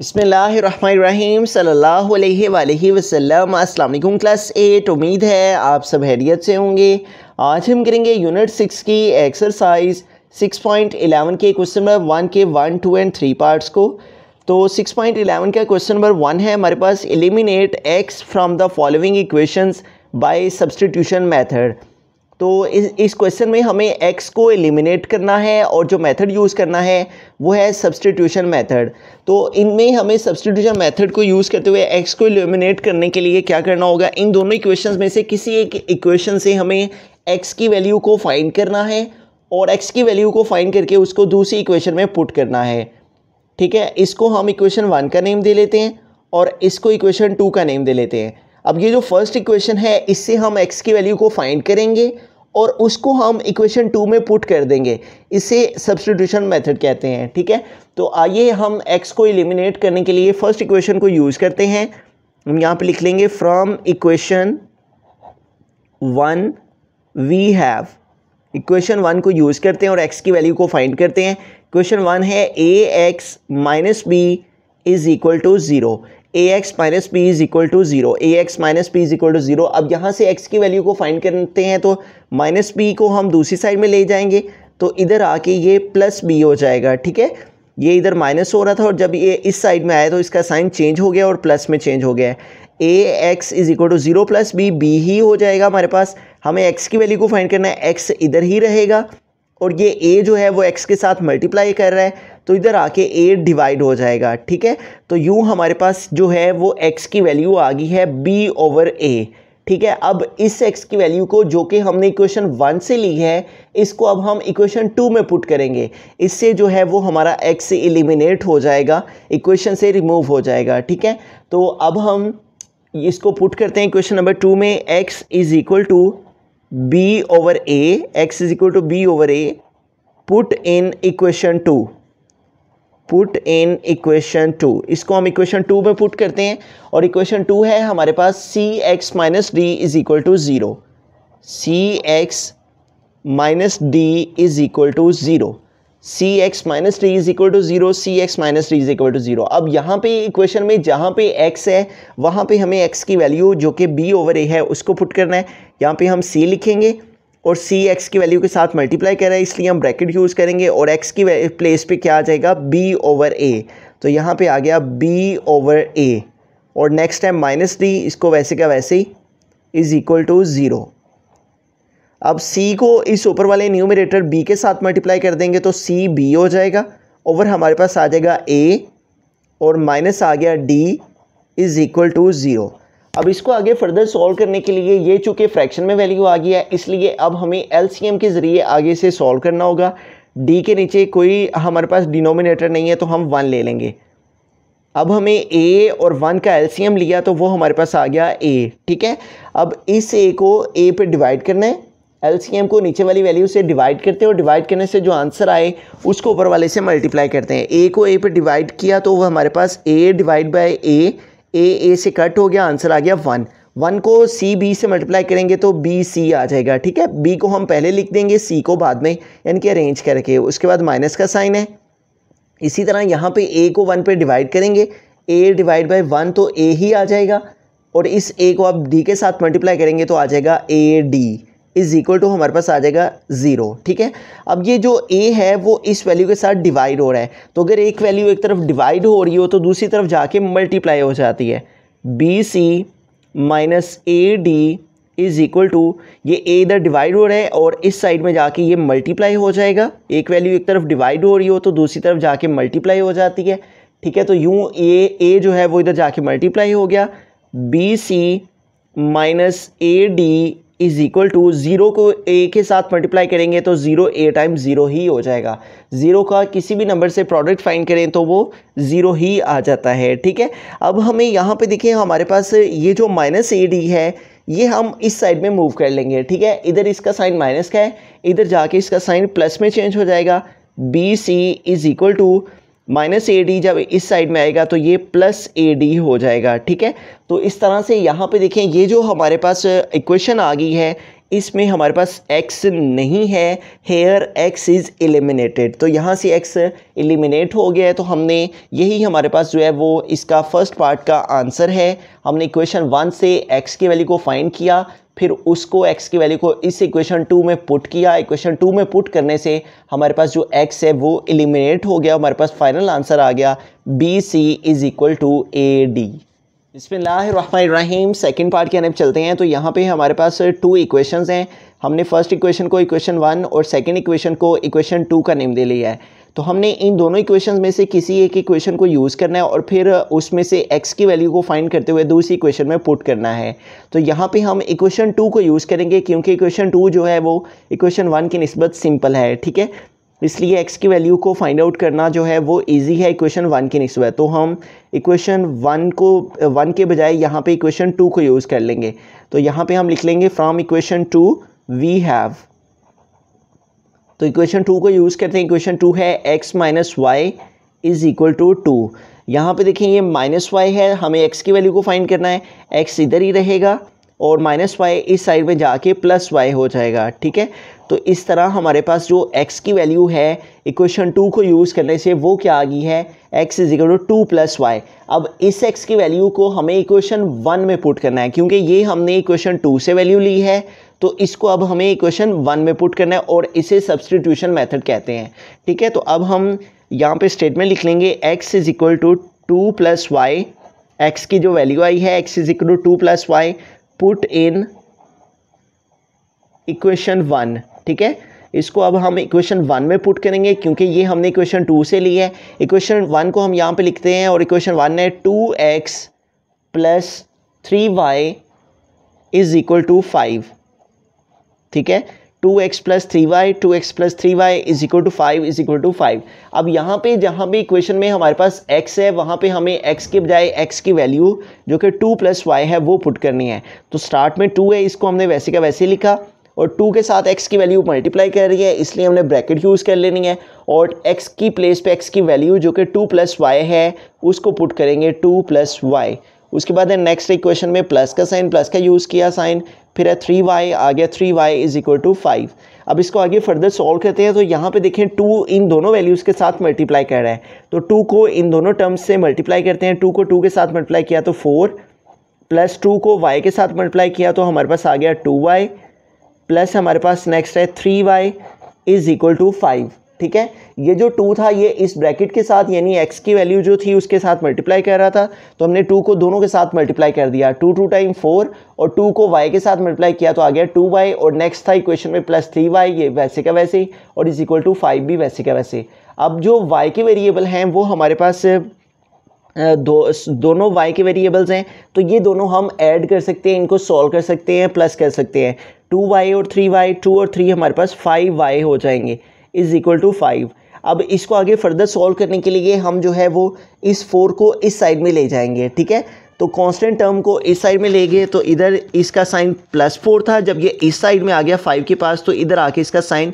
बसमीम सल्लल्लाहु Aslam class eight उम्मीद है आप सब हैरियत से होंगे आज हम करेंगे यूनिट सिक्स की एक्सरसाइज सिक्स पॉइंट एलेवन के क्वेश्चन नंबर वन के one two and three parts को तो सिक्स पॉइंट एलेवन का क्वेश्चन नंबर वन है हमारे पास eliminate X from the following equations by substitution method तो इस क्वेश्चन में हमें एक्स को एलिमिनेट करना है और जो मेथड यूज़ करना है वो है सब्सटीट्यूशन मेथड तो इनमें हमें सब्सटीट्यूशन मेथड को यूज़ करते हुए एक्स को एलिमिनेट करने के लिए क्या करना होगा इन दोनों इक्वेशंस में से किसी एक इक्वेशन से हमें एक्स की वैल्यू को फाइंड करना है और एक्स की वैल्यू को फाइंड करके उसको दूसरी इक्वेशन में पुट करना है ठीक है इसको हम इक्वेशन वन का नेम दे लेते हैं और इसको इक्वेशन टू का नेम दे लेते हैं अब ये जो फर्स्ट इक्वेशन है इससे हम एक्स की वैल्यू को फाइंड करेंगे और उसको हम इक्वेशन टू में पुट कर देंगे इसे सब्सटीट्यूशन मेथड कहते हैं ठीक है तो आइए हम एक्स को इलिमिनेट करने के लिए फर्स्ट इक्वेशन को यूज़ करते हैं हम यहाँ पे लिख लेंगे from equation one we have equation one को यूज़ करते हैं और एक्स की वैल्यू को फाइंड करते हैं क्वेश्चन वन है a x minus b is equal to zero a x minus p is equal to zero a x minus p is equal to zero अब यहाँ से एक्स की वैल्यू को फाइंड करते हैं तो माइनस पी को हम दूसरी साइड में ले जाएंगे तो इधर आके ये प्लस बी हो जाएगा ठीक है ये इधर माइनस हो रहा था और जब ये इस साइड में आया तो इसका साइन चेंज हो गया और प्लस में चेंज हो गया है a x is equal to zero plus b b ही हो जाएगा हमारे पास हमें एक्स की वैल्यू को फाइंड करना है एक्स इधर ही रहेगा और ये ए जो है वो एक्स के साथ मल्टीप्लाई कर रहा है तो इधर आके ए डिवाइड हो जाएगा ठीक है तो यू हमारे पास जो है वो एक्स की वैल्यू आ गई है बी ओवर ए ठीक है अब इस एक्स की वैल्यू को जो कि हमने इक्वेशन वन से ली है इसको अब हम इक्वेशन टू में पुट करेंगे इससे जो है वो हमारा एक्स एलिमिनेट हो जाएगा इक्वेशन से रिमूव हो जाएगा ठीक है तो अब हम इसको पुट करते हैं इक्वेशन नंबर टू में x is equal to b over a x is equal to b over a put in equation two put in equation two इसको हम इक्वेशन टू में पुट करते हैं और इक्वेशन टू है हमारे पास c x minus d is equal to zero c x minus d is equal to zero c x minus three is equal to zero c x minus three is equal to zero अब यहाँ पे equation में जहाँ पे x है वहाँ पे हमें x की वैल्यू जो कि b ओवर a है उसको पुट करना है यहाँ पे हम c लिखेंगे और सी एक्स की वैल्यू के साथ मल्टीप्लाई कर इसलिए हम ब्रैकेट यूज़ करेंगे और एक्स की प्लेस पे क्या आ जाएगा बी ओवर ए तो यहाँ पे आ गया बी ओवर ए और नेक्स्ट टाइम माइनस थ्री इसको वैसे का वैसे ही इज़ इक्वल टू ज़ीरो अब सी को इस ऊपर वाले न्यूमिनेटर बी के साथ मल्टीप्लाई कर देंगे तो सी बी हो जाएगा ओवर हमारे पास आ जाएगा ए और माइनस आ गया d is equal to zero अब इसको आगे फर्दर सॉल्व करने के लिए ये चूँकि फ्रैक्शन में वैल्यू आ गई है इसलिए अब हमें एलसीएम के ज़रिए आगे से सॉल्व करना होगा डी के नीचे कोई हमारे पास डिनोमिनेटर नहीं है तो हम वन ले लेंगे अब हमें ए और वन का एलसीएम लिया तो वो हमारे पास आ गया ए ठीक है अब इस ए को ए पे डिवाइड करना है एलसीएम को नीचे वाली वैल्यू से डिवाइड करते हैं और डिवाइड करने से जो आंसर आए उसको ऊपर वाले से मल्टीप्लाई करते हैं ए को ए पे डिवाइड किया तो वो हमारे पास ए डिवाइड बाय ए ए ए से कट हो गया आंसर आ गया वन वन को सी बी से मल्टीप्लाई करेंगे तो बी सी आ जाएगा ठीक है बी को हम पहले लिख देंगे सी को बाद में यानी कि अरेंज करके उसके बाद माइनस का साइन है इसी तरह यहाँ पे ए को वन पे डिवाइड करेंगे ए डिवाइड बाय वन तो ए ही आ जाएगा और इस ए को आप डी के साथ मल्टीप्लाई करेंगे तो आ जाएगा a d is equal to हमारे पास आ जाएगा ज़ीरो ठीक है अब ये जो ए है वो इस वैल्यू के साथ डिवाइड हो रहा है तो अगर एक वैल्यू एक तरफ डिवाइड हो रही हो तो दूसरी तरफ जाके मल्टीप्लाई हो जाती है b c minus a d is equal to ये ए इधर डिवाइड हो रहा है और इस साइड में जाके ये मल्टीप्लाई हो जाएगा एक वैल्यू एक तरफ डिवाइड हो रही हो तो दूसरी तरफ जाके मल्टीप्लाई हो जाती है ठीक है तो यूँ ए ए जो है वो इधर जाके मल्टीप्लाई हो गया b c minus a d is equal to zero को ए के साथ मल्टीप्लाई करेंगे तो ज़ीरो ए टाइम ज़ीरो ही हो जाएगा ज़ीरो का किसी भी नंबर से प्रोडक्ट फाइंड करें तो वो ज़ीरो ही आ जाता है ठीक है अब हमें यहाँ पे देखिए हमारे पास ये जो माइनस ए डी है ये हम इस साइड में मूव कर लेंगे ठीक है इधर इसका साइन माइनस का है इधर जाके इसका साइन प्लस में चेंज हो जाएगा b c is equal to minus a d जब इस साइड में आएगा तो ये प्लस ए डी हो जाएगा ठीक है तो इस तरह से यहाँ पे देखें ये जो हमारे पास इक्वेशन आ गई है इसमें हमारे पास x नहीं है हेयर x इज़ एलिमिनेटेड तो यहाँ से x एलिमिनेट हो गया है तो हमने यही हमारे पास जो है वो इसका फर्स्ट पार्ट का आंसर है हमने इक्वेशन वन से x की वैल्यू को फाइंड किया फिर उसको x की वैल्यू को इस इक्वेशन टू में पुट किया इक्वेशन टू में पुट करने से हमारे पास जो x है वो एलिमिनेट हो गया हमारे पास फाइनल आंसर आ गया b c is equal to a d इसमें लाहीम सेकेंड पार्ट के अंदर चलते हैं तो यहाँ पे हमारे पास टू इक्वेशंस हैं हमने फर्स्ट इक्वेशन को इक्वेशन वन और सेकेंड इक्वेशन को इक्वेशन टू का नेम दे लिया है तो हमने इन दोनों इक्वेशन में से किसी एक इक्वेशन को यूज़ करना है और फिर uh, उसमें से एक्स की वैल्यू को फाइंड करते हुए दूसरी इक्वेशन में पुट करना है तो यहाँ पे हम इक्वेशन टू को यूज़ करेंगे क्योंकि इक्वेशन टू जो है वो इक्वेशन वन की नस्बत सिंपल है ठीक है इसलिए एक्स की वैल्यू को फाइंड आउट करना जो है वो इजी है इक्वेशन वन की नस्बत तो हम इक्वेशन वन को वन uh, के बजाय यहाँ पर इक्वेशन टू को यूज़ कर लेंगे तो यहाँ पर हम लिख लेंगे from equation two we have तो इक्वेशन टू को यूज़ करते हैं इक्वेशन टू है x minus y is equal to two यहाँ पर देखें ये माइनस वाई है हमें एक्स की वैल्यू को फाइंड करना है एक्स इधर ही रहेगा और माइनस वाई इस साइड में जाके प्लस वाई हो जाएगा ठीक है तो इस तरह हमारे पास जो एक्स की वैल्यू है इक्वेशन टू को यूज़ करने से वो क्या आ गई है x is equal to two plus y अब इस एक्स की वैल्यू को हमें इक्वेशन वन में पुट करना है क्योंकि ये हमने इक्वेशन टू से वैल्यू ली है तो इसको अब हमें इक्वेशन वन में पुट करना है और इसे सब्सटीट्यूशन मेथड कहते हैं ठीक है तो अब हम यहाँ पे स्टेटमेंट लिख लेंगे x is equal to two plus y x की जो वैल्यू आई है x is equal to two plus y put in equation one ठीक है इसको अब हम इक्वेशन वन में पुट करेंगे क्योंकि ये हमने इक्वेशन टू से ली है इक्वेशन वन को हम यहाँ पे लिखते हैं और इक्वेशन वन है two x plus three y is equal to five ठीक है two x plus three y two x plus three y is equal to five is equal to five अब यहाँ पे जहाँ भी इक्वेशन में हमारे पास x है वहाँ पे हमें x के बजाय x की वैल्यू जो कि टू प्लस वाई है वो पुट करनी है तो स्टार्ट में टू है इसको हमने वैसे का वैसे लिखा और टू के साथ एक्स की वैल्यू मल्टीप्लाई कर रही है इसलिए हमने ब्रैकेट यूज़ कर लेनी है और एक्स की प्लेस पे एक्स की वैल्यू जो कि टू प्लस वाई है उसको पुट करेंगे टू प्लस वाई उसके बाद नेक्स्ट इक्वेशन में प्लस का साइन प्लस का यूज़ किया साइन फिर है थ्री वाई आ गया three y is equal to five अब इसको आगे फर्दर सॉल्व करते हैं तो यहाँ पे देखें टू इन दोनों वैल्यूज़ के साथ मल्टीप्लाई कर रहा है तो टू को इन दोनों टर्म्स से मल्टीप्लाई करते हैं टू को टू के साथ मल्टीप्लाई किया तो फोर प्लस टू को वाई के साथ मल्टीप्लाई किया तो हमारे पास आ गया टू वाई प्लस हमारे पास नेक्स्ट है three y is equal to five ठीक है ये जो टू था ये इस ब्रैकेट के साथ यानी एक्स की वैल्यू जो थी उसके साथ मल्टीप्लाई कर रहा था तो हमने टू को दोनों के साथ मल्टीप्लाई कर दिया टू टू टाइम फोर और टू को वाई के साथ मल्टीप्लाई किया तो आ गया टू वाई और नेक्स्ट था इक्वेशन में प्लस थ्री वाई ये वैसे का वैसे ही और इज इक्वल टू फाइव भी वैसे का वैसे अब जो वाई के वेरिएबल हैं वो हमारे पास दो दोनों y के वेरिएबल्स हैं तो ये दोनों हम ऐड कर सकते हैं इनको सॉल्व कर सकते हैं प्लस कर सकते हैं वाई और वाई टू और थ्री हमारे पास वाई हो जाएंगे इज़ इक्वल टू फाइव अब इसको आगे फर्दर सॉल्व करने के लिए हम जो है वो इस फोर को इस साइड में ले जाएंगे ठीक है तो कांस्टेंट टर्म को इस साइड में ले गए तो इधर इसका साइन प्लस फोर था जब ये इस साइड में आ गया फाइव के पास तो इधर आके इसका साइन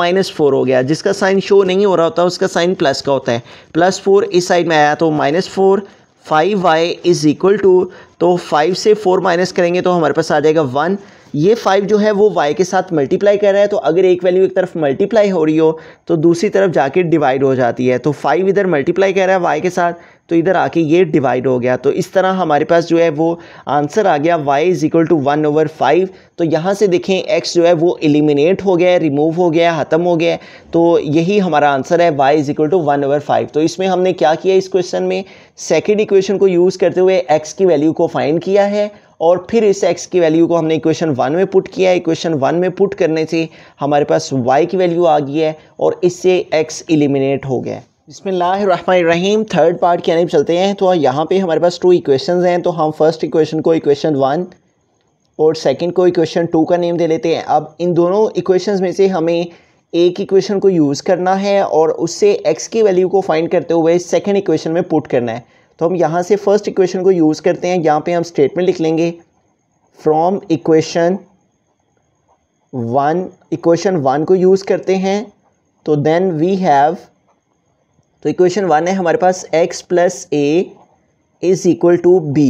माइनस फोर हो गया जिसका साइन शो नहीं हो रहा होता उसका साइन प्लस का होता है प्लस फोर इस साइड में आया तो minus four five y is equal to तो फाइव से फोर माइनस करेंगे तो हमारे पास आ जाएगा वन ये फाइव जो है वो वाई के साथ मल्टीप्लाई कर रहा है तो अगर एक वैल्यू एक तरफ मल्टीप्लाई हो रही हो तो दूसरी तरफ जाके डिवाइड हो जाती है तो फाइव इधर मल्टीप्लाई कर रहा है वाई के साथ तो इधर आके ये डिवाइड हो गया तो इस तरह हमारे पास जो है वो आंसर आ गया y is equal to one over five तो यहाँ से देखें x जो है वो एलिमिनेट हो गया रिमूव हो गया ख़त्म हो गया तो यही हमारा आंसर है y is equal to one over five तो इसमें हमने क्या किया इस क्वेश्चन में सेकेंड इक्वेशन को यूज़ करते हुए एक्स की वैल्यू को फाइंड किया है और फिर इस एक्स की वैल्यू को हमने इक्वेशन वन में पुट किया है इक्वेशन वन में पुट करने से हमारे पास वाई की वैल्यू आ गई है और इससे एक्स एलिमिनेट हो गया बिसमीम थर्ड पार्ट के अनिब चलते हैं तो यहाँ पे हमारे पास टू इक्वेशन हैं तो हम फर्स्ट इक्वेशन को इक्वेशन वन और सेकंड को इक्वेशन टू का नेम दे लेते हैं अब इन दोनों इक्वेशंस में से हमें एक इक्वेशन को यूज़ करना है और उससे एक्स की वैल्यू को फाइंड करते हुए सेकेंड इक्वेशन में पुट करना है तो हम यहाँ से फर्स्ट इक्वेशन को यूज़ करते हैं यहाँ पर हम स्टेटमेंट लिख लेंगे from equation one equation one को यूज़ करते हैं तो देन वी हैव तो इक्वेशन वन है हमारे पास x plus a is equal to b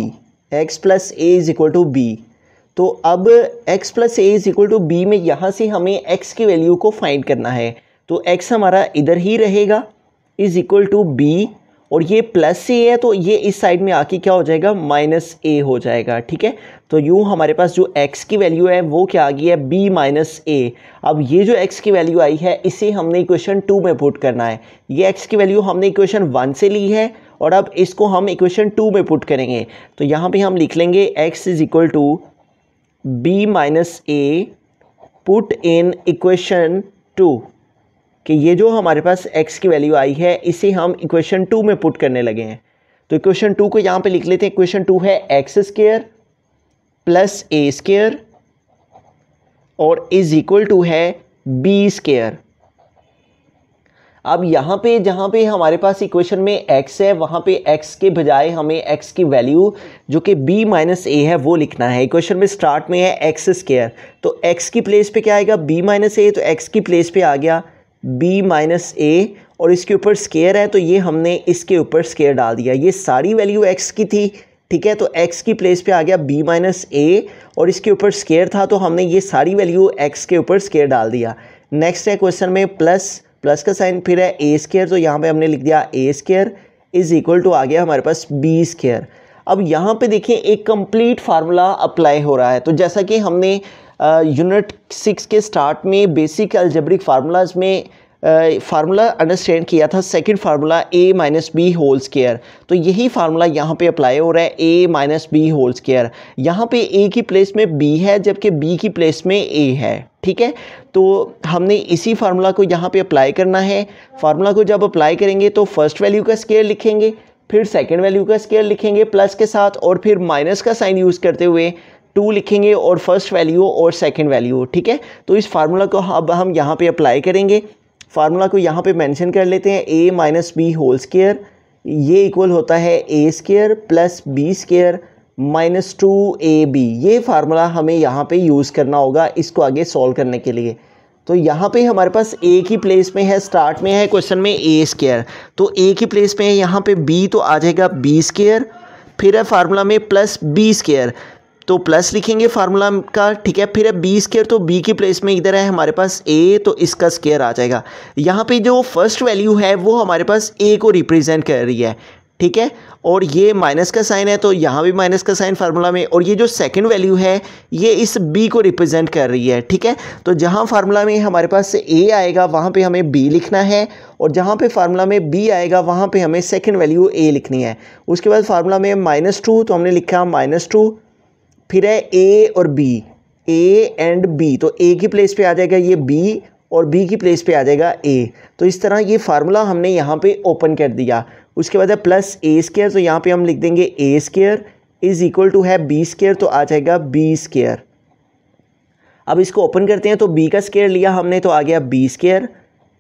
x plus a is equal to b तो अब x plus a is equal to b में यहाँ से हमें x की वैल्यू को फाइंड करना है तो x हमारा इधर ही रहेगा इज़ इक्वल टू बी और ये प्लस से ए है तो ये इस साइड में आके क्या हो जाएगा माइनस ए हो जाएगा ठीक है तो यू हमारे पास जो एक्स की वैल्यू है वो क्या आ गई है बी माइनस ए अब ये जो एक्स की वैल्यू आई है इसे हमने इक्वेशन टू में पुट करना है ये एक्स की वैल्यू हमने इक्वेशन वन से ली है और अब इसको हम इक्वेशन टू में पुट करेंगे तो यहाँ पर हम लिख लेंगे x is equal to b minus a put in equation two कि ये जो हमारे पास एक्स की वैल्यू आई है इसे हम इक्वेशन टू में पुट करने लगे हैं तो इक्वेशन टू को यहाँ पे लिख लेते हैं इक्वेशन टू है x square plus a square और इज इक्वल टू है बी स्केयर अब यहाँ पे जहाँ पे हमारे पास इक्वेशन में x है वहाँ पे x के बजाय हमें x की वैल्यू जो कि b माइनस ए है वो लिखना है इक्वेशन में स्टार्ट में है एक्स स्केयर तो x की प्लेस पे क्या आएगा b माइनस ए तो x की प्लेस पे आ गया बी माइनस ए और इसके ऊपर स्केयर है तो ये हमने इसके ऊपर स्केयर डाल दिया ये सारी वैल्यू एक्स की थी ठीक है तो एक्स की प्लेस पे आ गया बी माइनस ए और इसके ऊपर स्केयर था तो हमने ये सारी वैल्यू एक्स के ऊपर स्केयर डाल दिया नेक्स्ट है क्वेश्चन में प्लस प्लस का साइन फिर है ए स्केयर तो यहाँ पे हमने लिख दिया a square is equal to आ गया हमारे पास बी स्केयर अब यहाँ पे देखिए एक कंप्लीट फार्मूला अप्लाई हो रहा है तो जैसा कि हमने यूनिट सिक्स के स्टार्ट में बेसिक अल्जेब्रिक फार्मूलाज में फार्मूला अंडरस्टैंड किया था second formula a minus b whole square तो यही फार्मूला यहाँ पे अप्लाई हो रहा है a minus b whole square यहाँ पे ए की प्लेस में बी है जबकि बी की प्लेस में ए है ठीक है तो हमने इसी फार्मूला को यहाँ पे अप्लाई करना है फार्मूला को जब अप्लाई करेंगे तो फर्स्ट वैल्यू का स्केयर लिखेंगे फिर सेकेंड वैल्यू का स्केयर लिखेंगे प्लस के साथ और फिर माइनस का साइन यूज़ करते हुए टू लिखेंगे और फर्स्ट वैल्यू और सेकेंड वैल्यू ठीक है तो इस फार्मूला को अब हम यहाँ पर अप्लाई करेंगे फार्मूला को यहाँ पे मेंशन कर लेते हैं a minus b whole square ये इक्वल होता है a square plus b square minus two a b ये फार्मूला हमें यहाँ पे यूज़ करना होगा इसको आगे सॉल्व करने के लिए तो यहाँ पे हमारे पास ए की प्लेस में है स्टार्ट में है क्वेश्चन में ए स्केयर तो ए की प्लेस में है यहाँ पे बी तो आ जाएगा बी स्केयर फिर है फार्मूला में प्लस बी स्केयर तो प्लस लिखेंगे फार्मूला का ठीक है फिर है बी स्केयर तो बी की प्लेस में इधर है हमारे पास ए तो इसका स्केयर आ जाएगा यहाँ पे जो फर्स्ट वैल्यू है वो हमारे पास ए को रिप्रेजेंट कर रही है ठीक है और ये माइनस का साइन है तो यहाँ भी माइनस का साइन फार्मूला में और ये जो सेकंड वैल्यू है ये इस बी को रिप्रेजेंट कर रही है ठीक है तो जहाँ फार्मूला में हमारे पास ए आएगा वहाँ पे हमें बी लिखना है और जहाँ पे फार्मूला में बी आएगा वहाँ पे हमें सेकंड वैल्यू ए लिखनी है उसके बाद फार्मूला में माइनस टू तो हमने लिखा माइनस टू फिर है ए और बी ए एंड बी तो ए की प्लेस पे आ जाएगा ये बी और बी की प्लेस पे आ जाएगा ए तो इस तरह ये फार्मूला हमने यहाँ पे ओपन कर दिया उसके बाद है प्लस ए स्केयर तो यहाँ पे हम लिख देंगे a square is equal to है बी स्केयर तो आ जाएगा बी स्केयर अब इसको ओपन करते हैं तो बी का स्केयर लिया हमने तो आ गया बी स्केयर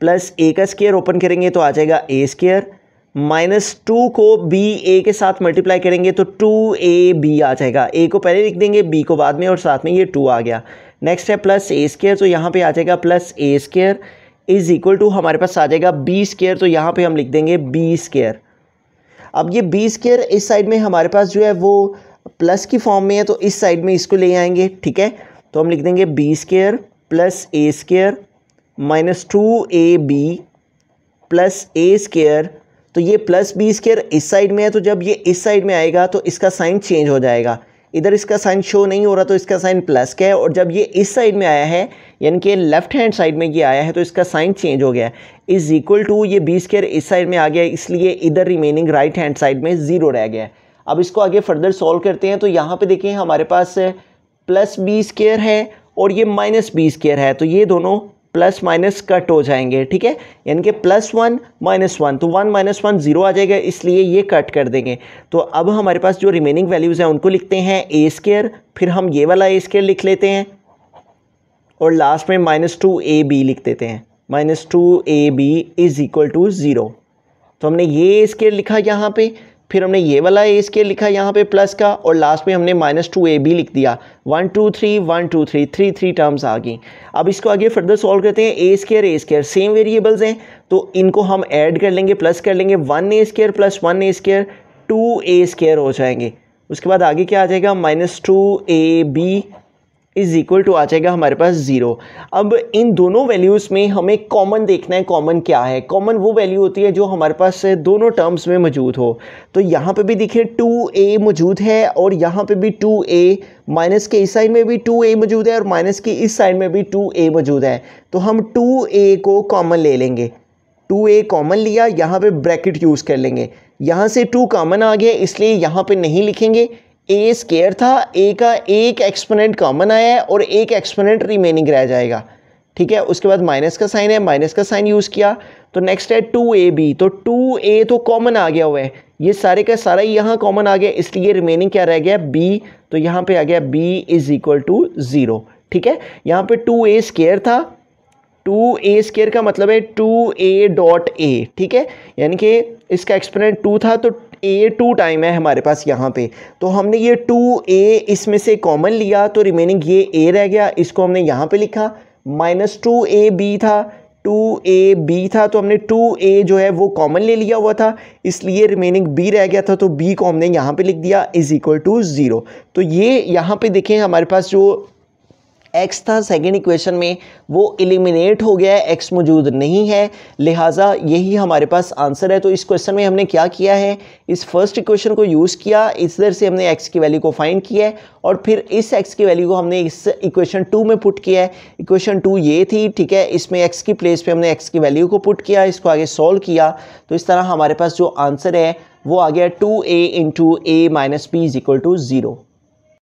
प्लस ए का स्केयर ओपन करेंगे तो आ जाएगा ए स्केयर माइनस टू को बी ए के साथ मल्टीप्लाई करेंगे तो टू ए बी आ जाएगा ए को पहले लिख देंगे बी को बाद में और साथ में ये टू आ गया नेक्स्ट है प्लस ए स्केयर तो यहाँ पे आ जाएगा plus a square is equal to हमारे पास आ जाएगा बी स्केयर तो यहाँ पे हम लिख देंगे बी स्केयर अब ये बी स्केयर इस साइड में हमारे पास जो है वो प्लस की फॉर्म में है तो इस साइड में इसको ले आएंगे ठीक है तो हम लिख देंगे b square plus a square minus two a b plus a square तो ये प्लस बी स्केयर इस साइड में है तो जब ये इस साइड में आएगा तो इसका साइन चेंज हो जाएगा इधर इसका साइन शो नहीं हो रहा तो इसका साइन प्लस का है और जब ये इस साइड में आया है यानी कि लेफ्ट हैंड साइड में ये आया है तो इसका साइन चेंज हो गया है इज़ इक्वल टू ये बी स्केयर इस साइड में आ गया इसलिए इधर रिमेनिंग राइट हैंड साइड में ज़ीरो रह गया है अब इसको आगे फर्दर सॉल्व करते हैं तो यहाँ पर देखें हमारे पास प्लस बी स्केयर है और ये माइनस बी स्केयर है तो ये दोनों प्लस माइनस कट हो जाएंगे ठीक है यानी कि प्लस वन माइनस वन तो वन माइनस वन ज़ीरो आ जाएगा इसलिए ये कट कर देंगे तो अब हमारे पास जो रिमेनिंग वैल्यूज़ हैं उनको लिखते हैं ए स्केयर फिर हम ये वाला ए स्केयर लिख लेते हैं और लास्ट में माइनस टू ए बी लिख देते हैं minus two a b is equal to zero तो हमने ये स्केयर लिखा यहाँ पर फिर हमने ये वाला ए स्केयर लिखा यहाँ पे प्लस का और लास्ट में हमने माइनस टू ए भी लिख दिया one two three one two three three three terms आ गई अब इसको आगे फर्दर सॉल्व करते हैं a square a square same variables हैं तो इनको हम ऐड कर लेंगे प्लस कर लेंगे one a square plus one a square two a square हो जाएंगे उसके बाद आगे क्या आ जाएगा minus two a b is equal to आ जाएगा हमारे पास ज़ीरो अब इन दोनों वैल्यूज़ में हमें कॉमन देखना है कॉमन क्या है कॉमन वो वैल्यू होती है जो हमारे पास दोनों टर्म्स में मौजूद हो तो यहाँ पे भी देखिए टू ए मौजूद है और यहाँ पे भी टू ए माइनस के इस साइड में भी टू ए मौजूद है और माइनस के इस साइड में भी टू ए मौजूद है तो हम टू ए को कॉमन ले लेंगे टू ए कॉमन लिया यहाँ पे ब्रैकेट यूज़ कर लेंगे यहाँ से टू कॉमन आ गया इसलिए यहाँ पे नहीं लिखेंगे ए स्केयर था ए का एक एक्सपोनेंट कॉमन आया है और एक एक्सपोनेंट रिमेनिंग रह जाएगा ठीक है उसके बाद माइनस का साइन है माइनस का साइन यूज़ किया तो नेक्स्ट है टू ए बी तो टू ए तो कॉमन आ गया हुआ है ये सारे का सारा यहाँ कॉमन आ गया इसलिए रिमेनिंग क्या रह गया बी तो यहाँ पे आ गया b is equal to zero ठीक है यहाँ पे टू ए स्केयर था टू ए स्केयर का मतलब है टू ए डॉट ए ठीक है यानी कि इसका एक्सपोनेंट टू था तो ए टू टाइम है हमारे पास यहाँ पे तो हमने ये टू ए इसमें से कॉमन लिया तो रिमेनिंग ये ए रह गया इसको हमने यहाँ पे लिखा माइनस टू ए बी था टू ए बी था तो हमने टू ए जो है वो कॉमन ले लिया हुआ था इसलिए रिमेनिंग बी रह गया था तो बी को हमने यहाँ पे लिख दिया इज़ इक्वल टू ज़ीरो तो ये यहाँ पे देखें हमारे पास जो एक्स था सेकेंड इक्वेशन में वो इलिमिनेट हो गया है एक्स मौजूद नहीं है लिहाजा यही हमारे पास आंसर है तो इस क्वेश्चन में हमने क्या किया है इस फर्स्ट इक्वेशन को यूज़ किया इस दर से हमने एक्स की वैल्यू को फाइंड किया है और फिर इस एक्स की वैल्यू को हमने इस इक्वेशन टू में पुट किया है इक्वेशन टू ये थी ठीक है इसमें एक्स की प्लेस पर हमने एक्स की वैल्यू को पुट किया इसको आगे सॉल्व किया तो इस तरह हमारे पास जो आंसर है वो आ गया two a into a minus p is equal to zero